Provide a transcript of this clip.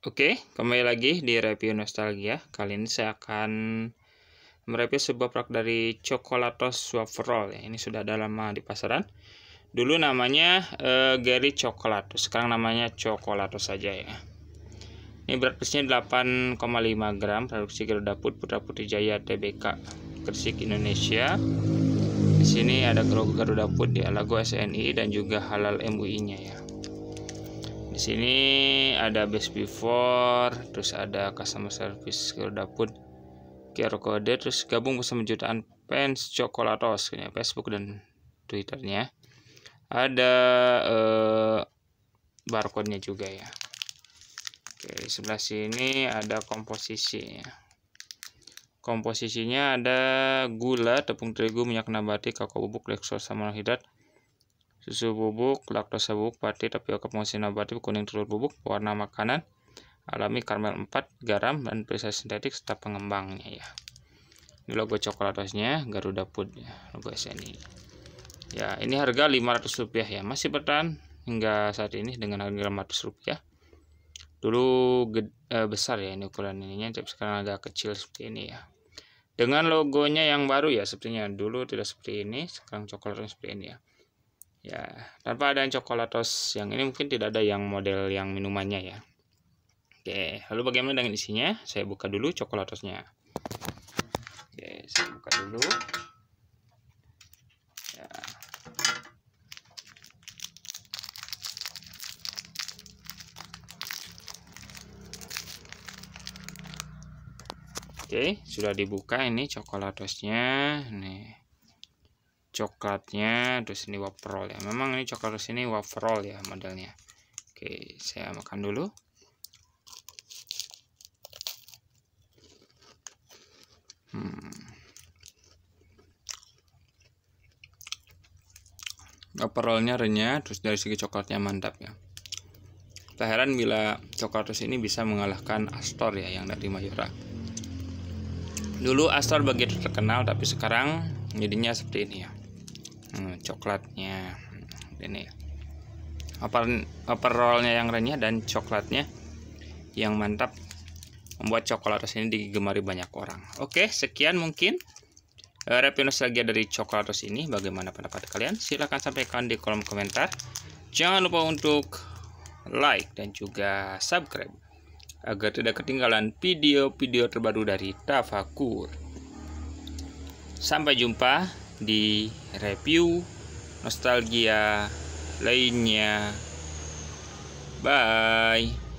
Oke, kembali lagi di review nostalgia. Kali ini saya akan mereview sebuah produk dari Chocolatos Waferol. Ya, ini sudah ada lama di pasaran. Dulu namanya uh, Gary Chocolatos, sekarang namanya Chocolatos saja ya. Ini berat pesennya 8,5 gram, produksi Garuda Put Putra Putri Jaya TBK Gresik Indonesia. Di sini ada logo Garuda Put ya, logo SNI dan juga halal MUI-nya ya sini ada base before terus ada customer service ke dapur QR code terus gabung bersama jutaan fans Chocolatos kayaknya Facebook dan Twitternya ada eh, barcode-nya juga ya Oke sebelah sini ada komposisi komposisinya ada gula tepung terigu minyak nabati kakao bubuk leksos sama hidrat susu bubuk, laktosa bubuk, pati, tapioka pengusir nabati, kuning telur bubuk, warna makanan, alami karmel 4, garam, dan perisa sintetik serta pengembangnya ya. Ini logo coklat coklatosnya, Garuda Food ya, logo SNI. Ya, ini harga 500 rupiah ya, masih bertahan hingga saat ini dengan harga 500 rupiah. Dulu gede, eh, besar ya ini ukuran ininya, tapi sekarang agak kecil seperti ini ya. Dengan logonya yang baru ya, sepertinya dulu tidak seperti ini, sekarang coklatnya seperti ini ya ya tanpa ada yang coklatos yang ini mungkin tidak ada yang model yang minumannya ya oke lalu bagaimana dengan isinya saya buka dulu coklatosnya oke saya buka dulu ya. oke sudah dibuka ini coklatosnya nih coklatnya terus ini waffle ya memang ini coklat terus ini waferol ya modelnya oke saya makan dulu hmm. waferolnya renyah terus dari segi coklatnya mantap ya tak heran bila coklat terus ini bisa mengalahkan Astor ya yang dari Mayora dulu Astor begitu terkenal tapi sekarang jadinya seperti ini ya Hmm, coklatnya hmm, ini oper overallnya yang renyah dan coklatnya yang mantap membuat chocolatos ini digemari banyak orang oke sekian mungkin eh, review nostalgia dari chocolatos ini bagaimana pendapat kalian silahkan sampaikan di kolom komentar jangan lupa untuk like dan juga subscribe agar tidak ketinggalan video-video terbaru dari Tafakur sampai jumpa di review nostalgia lainnya. Bye.